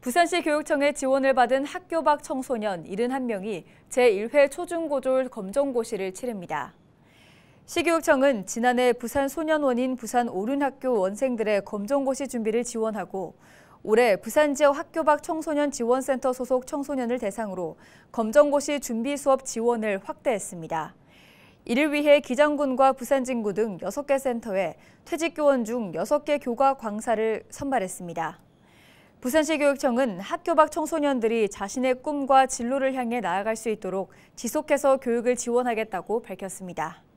부산시 교육청의 지원을 받은 학교 밖 청소년 71명이 제1회 초중고졸 검정고시를 치릅니다. 시교육청은 지난해 부산 소년원인 부산 오륜학교 원생들의 검정고시 준비를 지원하고 올해 부산 지역 학교 밖 청소년 지원센터 소속 청소년을 대상으로 검정고시 준비 수업 지원을 확대했습니다. 이를 위해 기장군과 부산진구 등 6개 센터에 퇴직교원 중 6개 교과 강사를 선발했습니다. 부산시 교육청은 학교 밖 청소년들이 자신의 꿈과 진로를 향해 나아갈 수 있도록 지속해서 교육을 지원하겠다고 밝혔습니다.